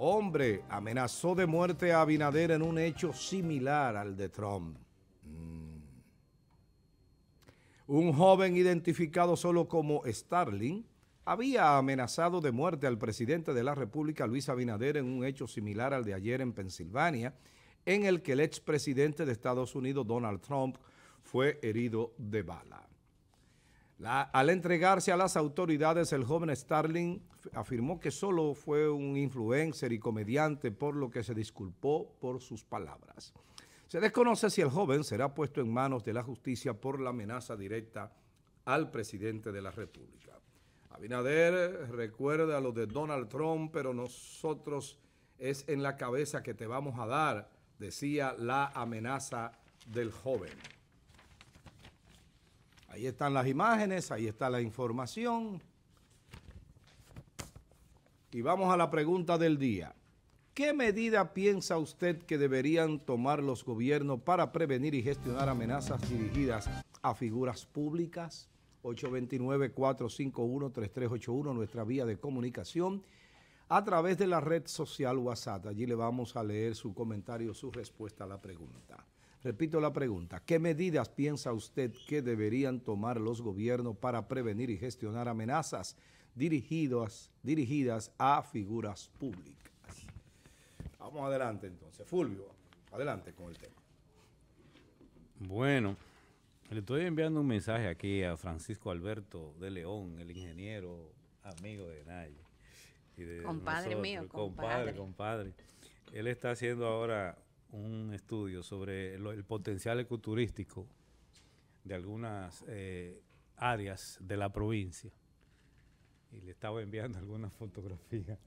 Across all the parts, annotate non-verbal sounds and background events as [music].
Hombre amenazó de muerte a Abinader en un hecho similar al de Trump. Mm. Un joven identificado solo como Starling había amenazado de muerte al presidente de la República, Luis Abinader, en un hecho similar al de ayer en Pensilvania, en el que el expresidente de Estados Unidos, Donald Trump, fue herido de bala al entregarse a las autoridades, el joven Starling afirmó que solo fue un influencer y comediante, por lo que se disculpó por sus palabras. Se desconoce si el joven será puesto en manos de la justicia por la amenaza directa al presidente de la República. Abinader recuerda lo de Donald Trump, pero nosotros es en la cabeza que te vamos a dar, decía la amenaza del joven. Ahí están las imágenes, ahí está la información. Y vamos a la pregunta del día. ¿Qué medida piensa usted que deberían tomar los gobiernos para prevenir y gestionar amenazas dirigidas a figuras públicas? 829-451-3381, nuestra vía de comunicación, a través de la red social WhatsApp. Allí le vamos a leer su comentario, su respuesta a la pregunta. Repito la pregunta, ¿qué medidas piensa usted que deberían tomar los gobiernos para prevenir y gestionar amenazas dirigidas, dirigidas a figuras públicas? Vamos adelante entonces. Fulvio, adelante con el tema. Bueno, le estoy enviando un mensaje aquí a Francisco Alberto de León, el ingeniero amigo de Naye. compadre mío, compadre. Compadre, compadre. Él está haciendo ahora un estudio sobre el potencial ecoturístico de algunas eh, áreas de la provincia. Y le estaba enviando [laughs] algunas fotografías.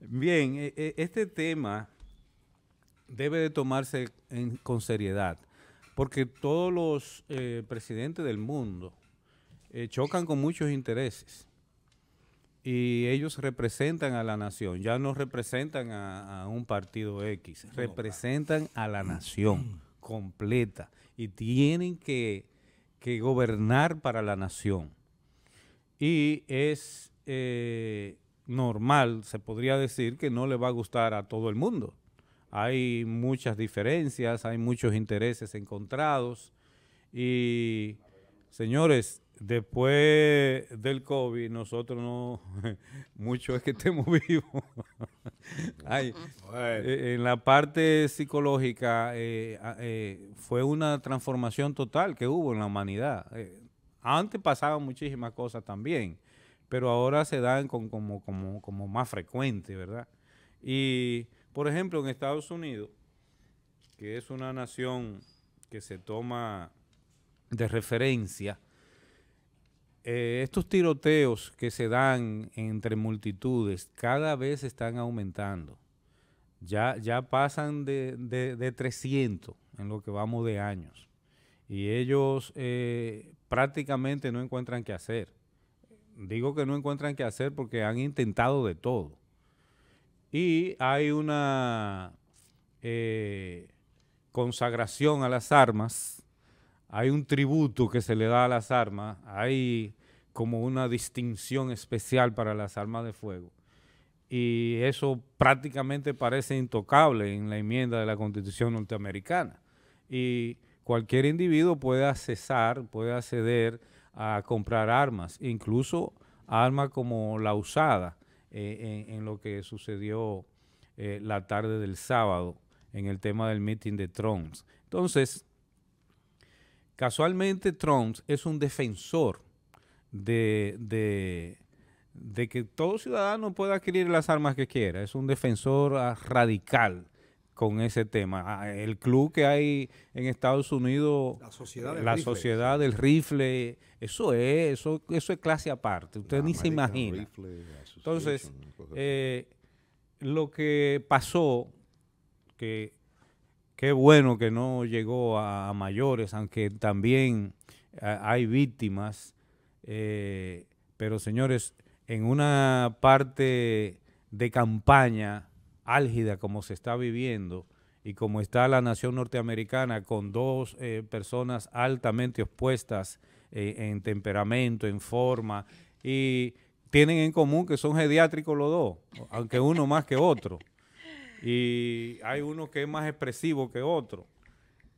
Bien, e, e, este tema debe de tomarse con seriedad, porque todos los eh, presidentes del mundo eh, chocan con muchos intereses y ellos representan a la nación, ya no representan a, un partido X, representan a la nación [clears throat] completa y tienen que, que gobernar para la nación. Y es eh, normal, se podría decir, que no le va a gustar a todo el mundo. Hay muchas diferencias, hay muchos intereses encontrados y, señores, después del COVID, nosotros no, [laughs] mucho es que estemos [laughs] vivos. Eh, en la parte psicológica eh, eh, fue una transformación total que hubo en la humanidad. antes pasaban muchísimas cosas también, pero ahora se dan como, como más frecuente, ¿verdad? Y, por ejemplo, en Estados Unidos, que es una nación que se toma de referencia, eh, estos tiroteos que se dan entre multitudes cada vez están aumentando. Ya, ya pasan de, de, 300 en lo que vamos de años. Y ellos eh, prácticamente no encuentran qué hacer. Digo que no encuentran qué hacer porque han intentado de todo. Y hay una eh, consagración a las armas hay un tributo que se le da a las armas, hay como una distinción especial para las armas de fuego. Y eso prácticamente parece intocable en la enmienda de la Constitución norteamericana. Y cualquier individuo puede accesar, puede acceder a comprar armas, incluso armas como la usada eh, en, lo que sucedió eh, la tarde del sábado en el tema del meeting de Trump. Entonces, Casualmente Trump es un defensor de, de, que todo ciudadano pueda adquirir las armas que quiera. Es un defensor ah, radical con ese tema. Ah, el club que hay en Estados Unidos, la sociedad del, rifle. eso es, eso, eso es clase aparte. Usted ni se imagina. Entonces, eh, lo que pasó, que Qué bueno que no llegó a, mayores, aunque también eh, hay víctimas. Eh, pero señores, en una parte de campaña álgida como se está viviendo y como está la nación norteamericana con dos eh, personas altamente opuestas en temperamento, en forma, y tienen en común que son geriátricos los dos, aunque uno más que otro. Y hay uno que es más expresivo que otro.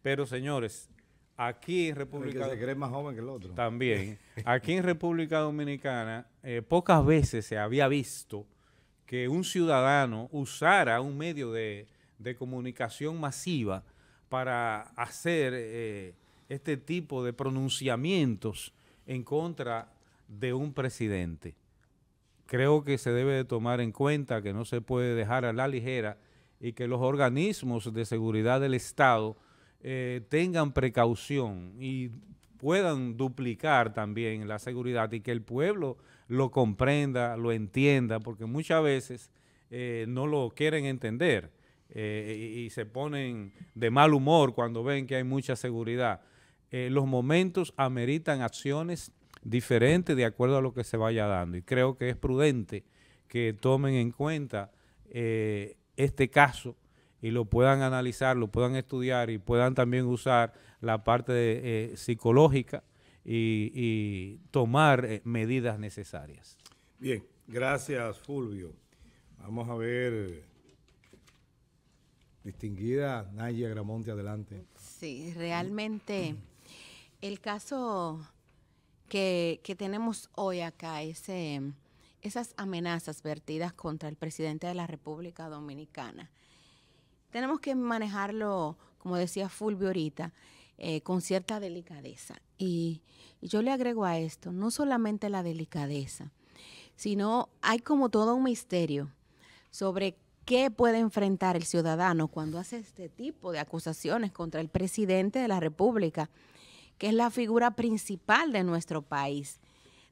Pero señores, aquí en República Dominicana. más joven que el otro. También. Aquí en República Dominicana, eh, pocas veces se había visto que un ciudadano usara un medio de, comunicación masiva para hacer eh, este tipo de pronunciamientos en contra de un presidente. Creo que se debe de tomar en cuenta que no se puede dejar a la ligera y que los organismos de seguridad del Estado eh, tengan precaución y puedan duplicar también la seguridad y que el pueblo lo comprenda, lo entienda, porque muchas veces eh, no lo quieren entender eh, y, se ponen de mal humor cuando ven que hay mucha seguridad. los momentos ameritan acciones diferentes de acuerdo a lo que se vaya dando y creo que es prudente que tomen en cuenta este caso y lo puedan analizar, lo puedan estudiar y puedan también usar la parte eh, psicológica y, tomar eh, medidas necesarias. Bien, gracias Fulvio. Vamos a ver, distinguida Naya Gramonte, adelante. Sí, realmente el caso que, que tenemos hoy acá, es esas amenazas vertidas contra el presidente de la República Dominicana. Tenemos que manejarlo, como decía Fulvio ahorita, eh, con cierta delicadeza. Y yo le agrego a esto, no solamente la delicadeza, sino hay como todo un misterio sobre qué puede enfrentar el ciudadano cuando hace este tipo de acusaciones contra el presidente de la República, que es la figura principal de nuestro país.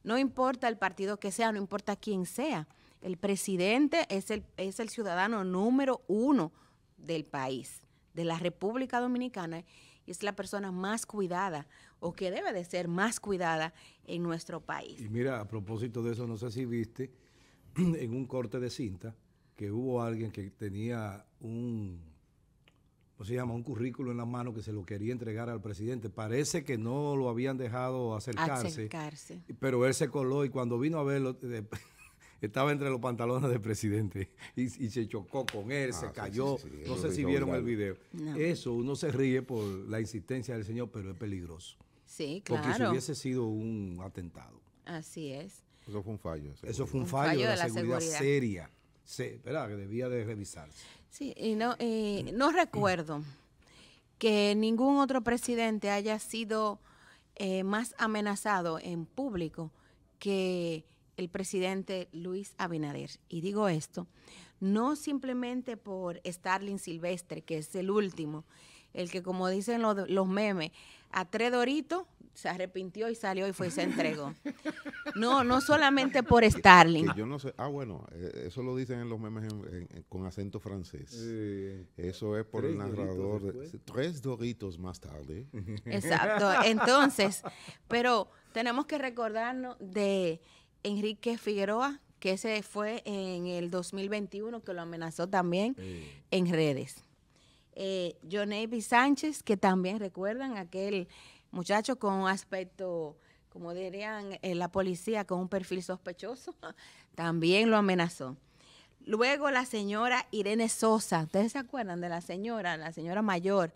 No importa el partido que sea, no importa quién sea. El presidente es el, es el ciudadano número uno del país, de la República Dominicana, y es la persona más cuidada o que debe de ser más cuidada en nuestro país. Y mira, a propósito de eso, no sé si viste [clears throat] en un corte de cinta que hubo alguien que tenía un o pues se llama? Un currículo en la mano que se lo quería entregar al presidente. Parece que no lo habían dejado acercarse. Pero él se coló y cuando vino a verlo, [laughs] estaba entre los pantalones del presidente y, se chocó con él, se ah, cayó. no sé si vieron el video. Eso, uno se ríe por la insistencia del señor, pero es peligroso. Sí, claro. Porque si hubiese sido un atentado. Así es. Eso fue un fallo. Eso fue un, fallo, de la, seguridad seria. Sí, ¿verdad? Que debía de revisarse. Sí, y no, eh, no recuerdo que ningún otro presidente haya sido eh, más amenazado en público que el presidente Luis Abinader. Y digo esto, no simplemente por Starling Silvestre, que es el último, el que como dicen los, memes, a tres se arrepintió y salió y fue y se entregó. No, no solamente por Starling. yo no sé, ah, bueno, eh, eso lo dicen en los memes con acento francés. eso es por el narrador. tres doritos más tarde. Exacto, entonces, pero tenemos que recordarnos de Enrique Figueroa, que ese fue en el 2021 que lo amenazó también en redes. Eh, John Sánchez, que también recuerdan aquel Muchacho con un aspecto, como dirían eh, la policía, con un perfil sospechoso, [laughs] también lo amenazó. Luego la señora Irene Sosa, ¿ustedes se acuerdan de la señora, la señora mayor,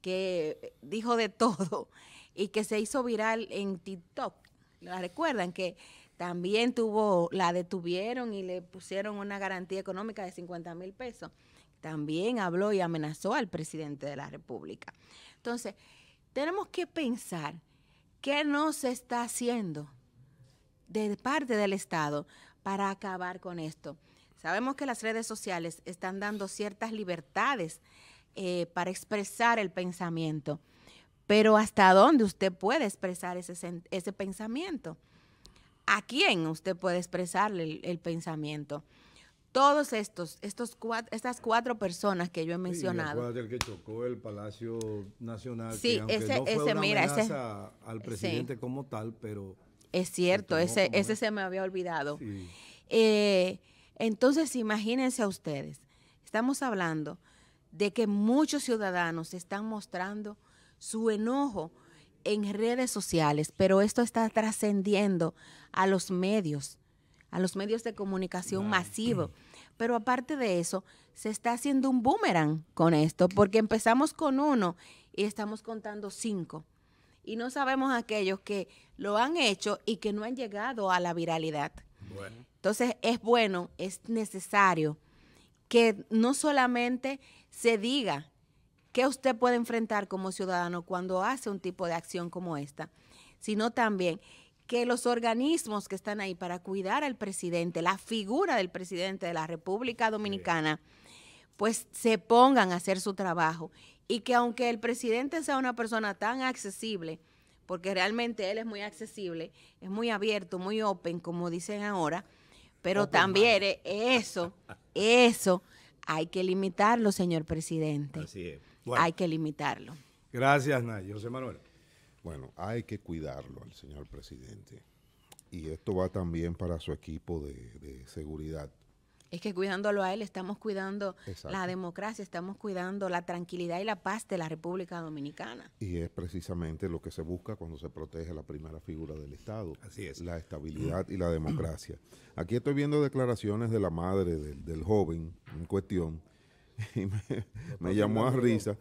que dijo de [laughs] todo y que se hizo viral en TikTok? ¿La recuerdan? Que también tuvo, la detuvieron y le pusieron una garantía económica de 50 mil pesos. También habló y amenazó al presidente de la República. Entonces, tenemos que pensar qué no se está haciendo de parte del Estado para acabar con esto. Sabemos que las redes sociales están dando ciertas libertades eh, para expresar el pensamiento, pero ¿hasta dónde usted puede expresar ese, pensamiento? ¿A quién usted puede expresarle el pensamiento? todos estos, estos estas cuatro personas que yo he mencionado. Sí, el que chocó el Palacio Nacional. ese, no ese, mira, ese, al presidente como tal, pero es cierto, ese, se me había olvidado. Eh, entonces, imagínense a ustedes, estamos hablando de que muchos ciudadanos están mostrando su enojo en redes sociales, pero esto está trascendiendo a los medios a los medios de comunicación masivo. Pero aparte de eso, se está haciendo un boomerang con esto, porque empezamos con uno y estamos contando cinco. Y no sabemos aquellos que lo han hecho y que no han llegado a la viralidad. Entonces es bueno, es necesario que no solamente se diga que usted puede enfrentar como ciudadano cuando hace un tipo de acción como esta, sino también que los organismos que están ahí para cuidar al presidente, la figura del presidente de la República Dominicana, pues se pongan a hacer su trabajo y que aunque el presidente sea una persona tan accesible, porque realmente él es muy accesible, es muy abierto, muy open, como dicen ahora, pero también eso, eso hay que limitarlo, señor presidente. Así es. hay que limitarlo. Gracias, Nay. José Manuel. Bueno, hay que cuidarlo al señor presidente. Y esto va también para su equipo de, seguridad. Es que cuidándolo a él estamos cuidando la democracia, estamos cuidando la tranquilidad y la paz de la República Dominicana. Y es precisamente lo que se busca cuando se protege la primera figura del Estado. La estabilidad y la democracia. Aquí estoy viendo declaraciones de la madre del, joven en cuestión [laughs] y me llamó a risa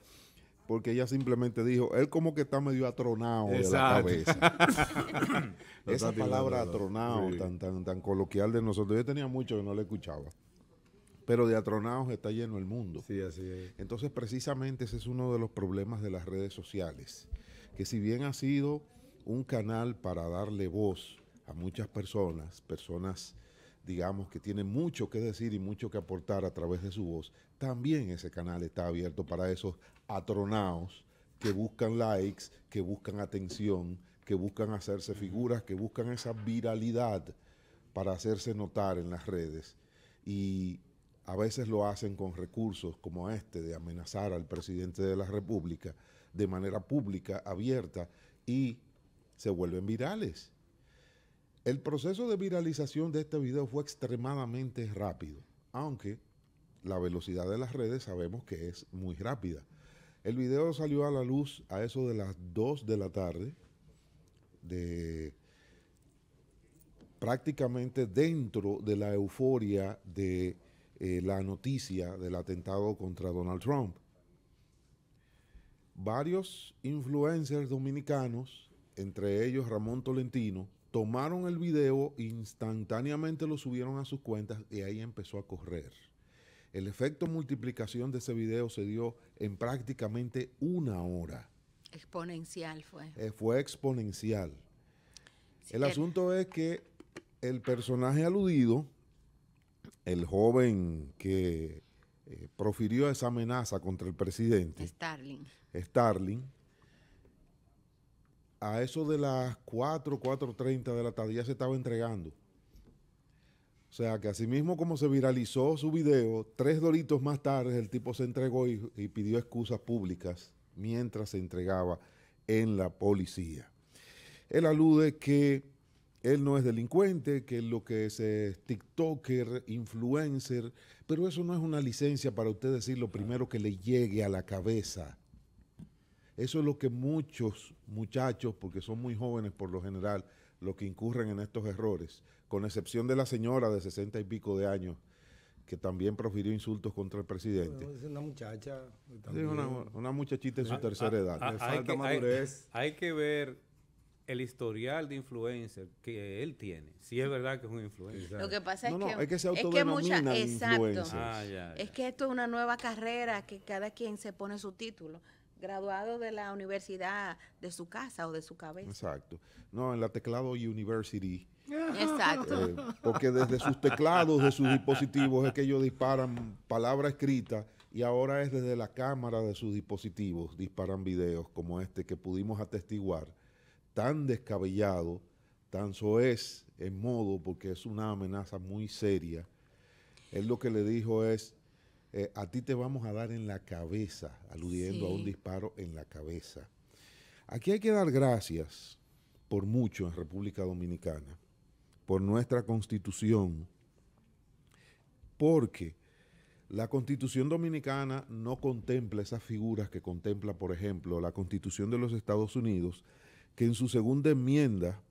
porque ella simplemente dijo, él como que está medio atronado de la cabeza. [laughs] [laughs] Esa palabra atronado, tan, tan, tan coloquial de nosotros, yo tenía mucho que no le escuchaba. Pero de atronados está lleno el mundo. Sí, así Entonces, precisamente ese es uno de los problemas de las redes sociales, que si bien ha sido un canal para darle voz a muchas personas, personas digamos, que tiene mucho que decir y mucho que aportar a través de su voz, también ese canal está abierto para esos atronados que buscan likes, que buscan atención, que buscan hacerse figuras, que buscan esa viralidad para hacerse notar en las redes. Y a veces lo hacen con recursos como este de amenazar al presidente de la República de manera pública, abierta, y se vuelven virales. El proceso de viralización de este video fue extremadamente rápido, aunque la velocidad de las redes sabemos que es muy rápida. El video salió a la luz a eso de las 2 de la tarde, prácticamente dentro de la euforia de eh, la noticia del atentado contra Donald Trump. Varios influencers dominicanos, entre ellos Ramón Tolentino, tomaron el video, instantáneamente lo subieron a sus cuentas y ahí empezó a correr. El efecto multiplicación de ese video se dio en prácticamente una hora. Exponencial fue. Eh, fue exponencial. el asunto es que el personaje aludido, el joven que eh, profirió esa amenaza contra el presidente, Starling, Starling a eso de las 4, 4.30 de la tarde ya se estaba entregando. O sea que así mismo como se viralizó su video, tres doritos más tarde el tipo se entregó y, pidió excusas públicas mientras se entregaba en la policía. Él alude que él no es delincuente, que lo que es, es TikToker, influencer, pero eso no es una licencia para usted decir lo primero que le llegue a la cabeza. Eso es lo que muchos muchachos, porque son muy jóvenes por lo general, lo que incurren en estos errores, con excepción de la señora de sesenta y pico de años, que también profirió insultos contra el presidente. es una muchacha. una, muchachita en su ah, tercera ah, edad. Ah, hay, que, ver el historial de influencer que él tiene. Si sí es verdad que es un influencer. Lo que pasa es, que, que Es que esto es una nueva carrera que cada quien se pone su título graduado de la universidad de su casa o de su cabeza. Exacto. No, en la teclado University. Exacto. Eh, porque desde sus teclados, de sus dispositivos, es que ellos disparan palabra escrita y ahora es desde la cámara de sus dispositivos, disparan videos como este que pudimos atestiguar, tan descabellado, tan soez en modo, porque es una amenaza muy seria. Él lo que le dijo es, eh, a ti te vamos a dar en la cabeza, aludiendo a un disparo en la cabeza. Aquí hay que dar gracias por mucho en República Dominicana, por nuestra constitución, porque la constitución dominicana no contempla esas figuras que contempla, por ejemplo, la constitución de los Estados Unidos, que en su segunda enmienda,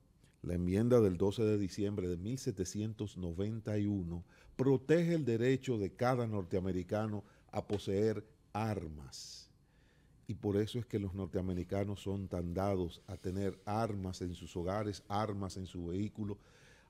la enmienda del 12 de diciembre de 1791, protege el derecho de cada norteamericano a poseer armas. Y por eso es que los norteamericanos son tan dados a tener armas en sus hogares, armas en su vehículo.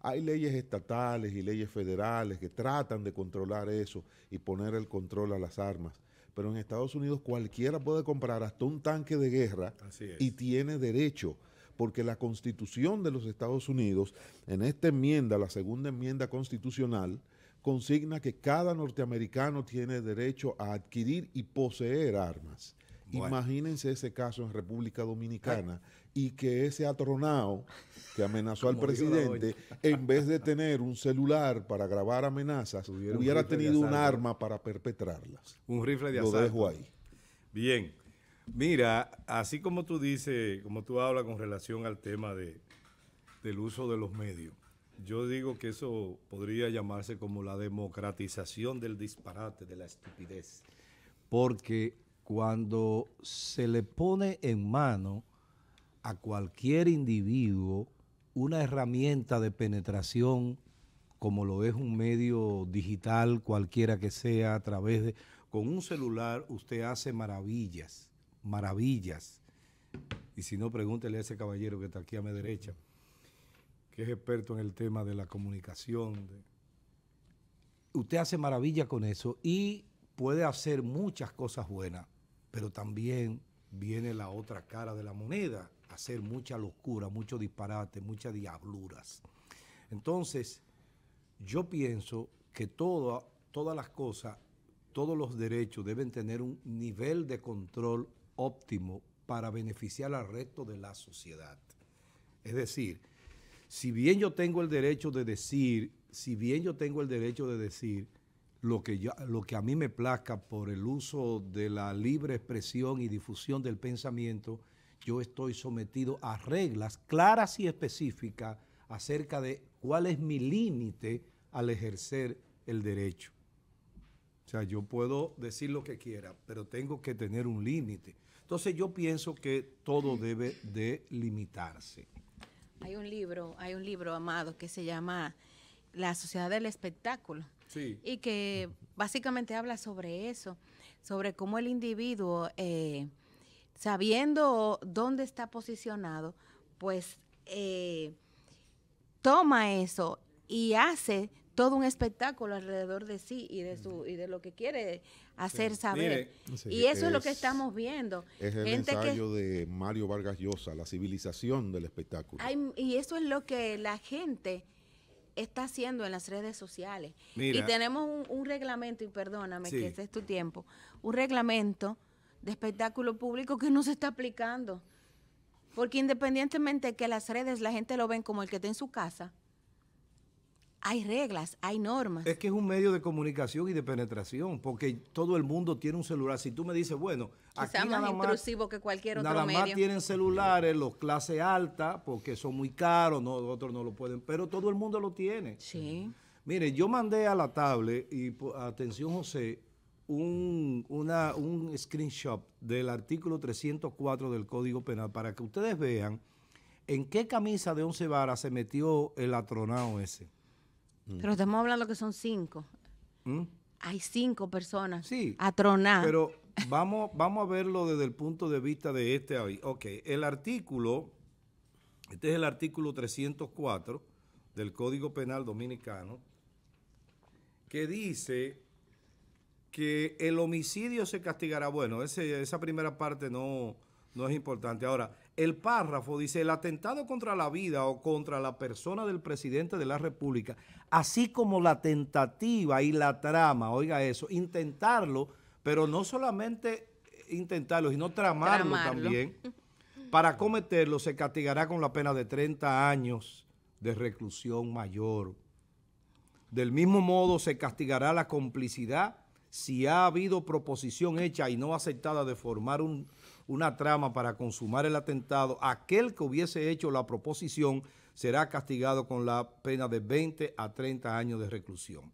Hay leyes estatales y leyes federales que tratan de controlar eso y poner el control a las armas. Pero en Estados Unidos cualquiera puede comprar hasta un tanque de guerra y tiene derecho porque la constitución de los Estados Unidos, en esta enmienda, la segunda enmienda constitucional, consigna que cada norteamericano tiene derecho a adquirir y poseer armas. Imagínense ese caso en República Dominicana [laughs] y que ese atronado que amenazó al presidente, en vez de tener un celular para grabar amenazas, hubiera tenido un arma para perpetrarlas. Un rifle de asalto. Lo dejo ahí. Bien. Mira, así como tú dices, como tú hablas con relación al tema de, del uso de los medios, yo digo que eso podría llamarse como la democratización del disparate, de la estupidez. Porque cuando se le pone en mano a cualquier individuo una herramienta de penetración como lo es un medio digital cualquiera que sea a través de con un celular usted hace maravillas, maravillas. Y si no pregúntele a ese caballero que está aquí a mi derecha que es experto en el tema de la comunicación. Usted hace maravilla con eso y puede hacer muchas cosas buenas, pero también viene la otra cara de la moneda, hacer mucha locura, mucho disparate, muchas diabluras. Entonces, yo pienso que todas las cosas, todos los derechos deben tener un nivel de control óptimo para beneficiar al resto de la sociedad. Es decir, si bien yo tengo el derecho de decir, si bien yo tengo el derecho de decir lo que, lo que a mí me plazca por el uso de la libre expresión y difusión del pensamiento, yo estoy sometido a reglas claras y específicas acerca de cuál es mi límite al ejercer el derecho. O sea, yo puedo decir lo que quiera, pero tengo que tener un límite. Entonces yo pienso que todo debe de limitarse. Hay un libro, hay un libro amado que se llama La Sociedad del Espectáculo. Y que básicamente habla sobre eso, sobre cómo el individuo, eh, sabiendo dónde está posicionado, pues eh, toma eso y hace todo un espectáculo alrededor de sí y de su y de lo que quiere hacer saber. y eso es, lo que estamos viendo. Es el ensayo de Mario Vargas Llosa, la civilización del espectáculo. y eso es lo que la gente está haciendo en las redes sociales. Y tenemos un, reglamento, y perdóname que este es tu tiempo, un reglamento de espectáculo público que no se está aplicando. Porque independientemente de que las redes la gente lo ven como el que está en su casa, hay reglas, hay normas. Es que es un medio de comunicación y de penetración, porque todo el mundo tiene un celular. Si tú me dices, bueno, aquí nada más intrusivo que cualquier otro nada más tienen celulares, los clase alta, porque son muy caros, no, otros no lo pueden, pero todo el mundo lo tiene. Sí. Mire, yo mandé a la tablet y atención José, un, un screenshot del artículo 304 del Código Penal para que ustedes vean en qué camisa de once varas se metió el atronado ese. Mm. Pero estamos hablando que son cinco. Mm. Hay cinco personas sí, atronadas. Pero vamos, vamos a verlo desde el punto de vista de este ahí Ok, el artículo, este es el artículo 304 del Código Penal Dominicano, que dice que el homicidio se castigará. Bueno, esa primera parte no, no es importante. Ahora, el párrafo dice, el atentado contra la vida o contra la persona del presidente de la República, así como la tentativa y la trama, oiga eso, intentarlo, pero no solamente intentarlo, sino tramarlo, también, para cometerlo se castigará con la pena de 30 años de reclusión mayor. Del mismo modo se castigará la complicidad si ha habido proposición hecha y no aceptada de formar un una trama para consumar el atentado, aquel que hubiese hecho la proposición será castigado con la pena de 20 a 30 años de reclusión.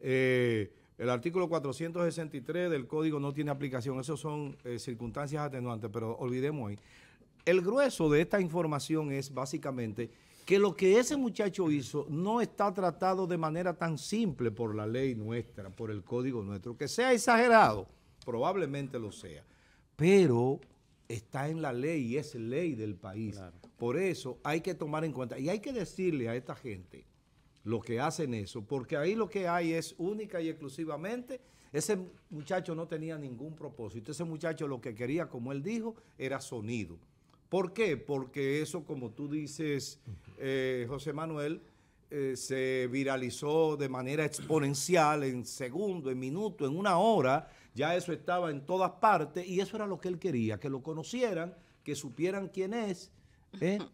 Eh, el artículo 463 del código no tiene aplicación, esas son eh, circunstancias atenuantes, pero olvidemos ahí. El grueso de esta información es básicamente que lo que ese muchacho hizo no está tratado de manera tan simple por la ley nuestra, por el código nuestro. Que sea exagerado, probablemente lo sea pero está en la ley y es ley del país. Por eso hay que tomar en cuenta y hay que decirle a esta gente lo que hacen eso, porque ahí lo que hay es única y exclusivamente, ese muchacho no tenía ningún propósito, ese muchacho lo que quería, como él dijo, era sonido. ¿Por qué? Porque eso, como tú dices, eh, José Manuel, eh, se viralizó de manera exponencial en segundo, en minuto, en una hora. Ya eso estaba en todas partes y eso era lo que él quería, que lo conocieran, que supieran quién es. ¿eh? [laughs]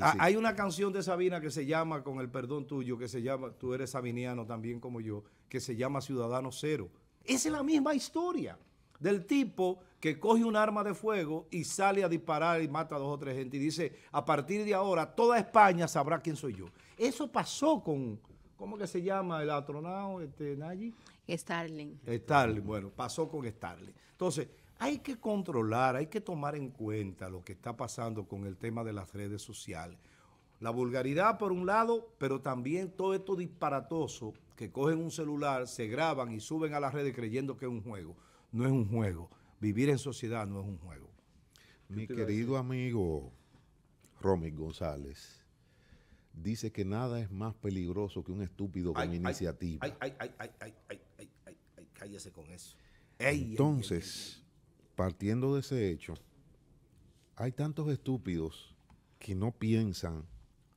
Ah, hay una canción de Sabina que se llama, con el perdón tuyo, que se llama, tú eres sabiniano también como yo, que se llama Ciudadano Cero. Esa es la misma historia del tipo que coge un arma de fuego y sale a disparar y mata a dos o tres gente y dice, a partir de ahora toda España sabrá quién soy yo. Eso pasó con, ¿cómo que se llama el atronado este, Nayi? Starling. Starling, bueno, pasó con Starling. Entonces, hay que controlar, hay que tomar en cuenta lo que está pasando con el tema de las redes sociales. La vulgaridad por un lado, pero también todo esto disparatoso que cogen un celular, se graban y suben a las redes creyendo que es un juego no es un juego. Vivir en sociedad no es un juego. Mi querido amigo Romy González dice que nada es más peligroso que un estúpido con iniciativa. Ay, ay, ay, ay, cállese con eso. Entonces, partiendo de ese hecho, hay tantos estúpidos que no piensan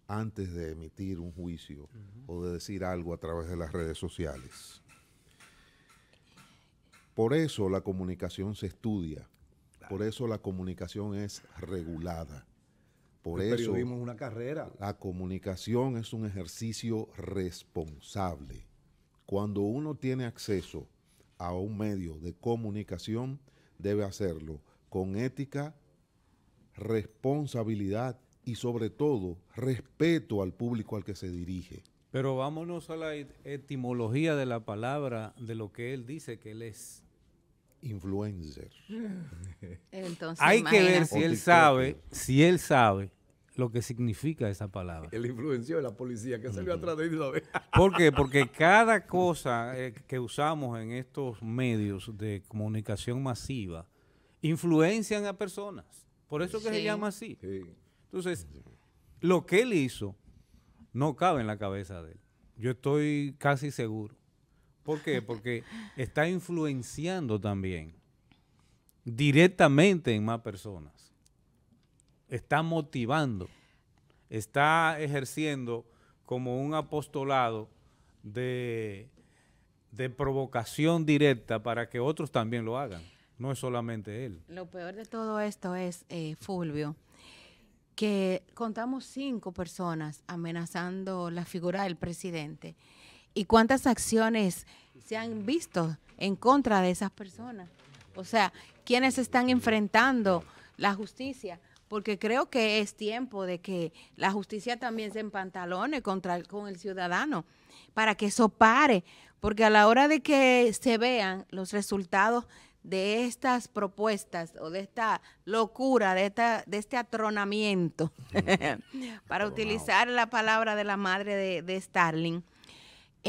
antes de emitir un juicio o de decir algo a través de las redes sociales. Por eso la comunicación se estudia, por eso la comunicación es regulada. Por eso una carrera. La comunicación es un ejercicio responsable. Cuando uno tiene acceso a un medio de comunicación, debe hacerlo con ética, responsabilidad y sobre todo respeto al público al que se dirige. Pero vámonos a la etimología de la palabra, de lo que él dice que él es influencer. Hay que ver si él sabe, eh. si él sabe lo que significa esa palabra. El influenció de la policía que salió atrás de él [laughs] ¿Por qué? Porque cada cosa eh, que usamos en estos medios de comunicación masiva influencian a personas. Por eso que se llama así. Entonces, lo que él hizo no cabe en la cabeza de él. Yo estoy casi seguro ¿Por qué? Porque está influenciando también directamente en más personas. Está motivando, está ejerciendo como un apostolado de, provocación directa para que otros también lo hagan. No es solamente él. Lo peor de todo esto es, eh, Fulvio, que contamos cinco personas amenazando la figura del presidente y cuántas acciones se han visto en contra de esas personas. O sea, quienes están enfrentando la justicia, porque creo que es tiempo de que la justicia también se empantalone contra con el ciudadano, para que eso pare, porque a la hora de que se vean los resultados de estas propuestas o de esta locura, de, de este atronamiento, [laughs] para utilizar la palabra de la madre de, de Starling,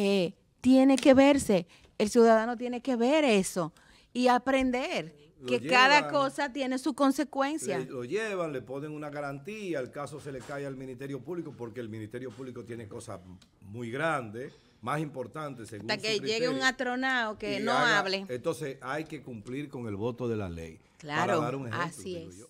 eh, tiene que verse, el ciudadano tiene que ver eso y aprender que cada cosa tiene su consecuencia. lo llevan, le ponen una garantía, el caso se le cae al Ministerio Público porque el Ministerio Público tiene cosas muy grandes, más importantes según Hasta que llegue un atronado que no hable. Entonces hay que cumplir con el voto de la ley. Claro, así es.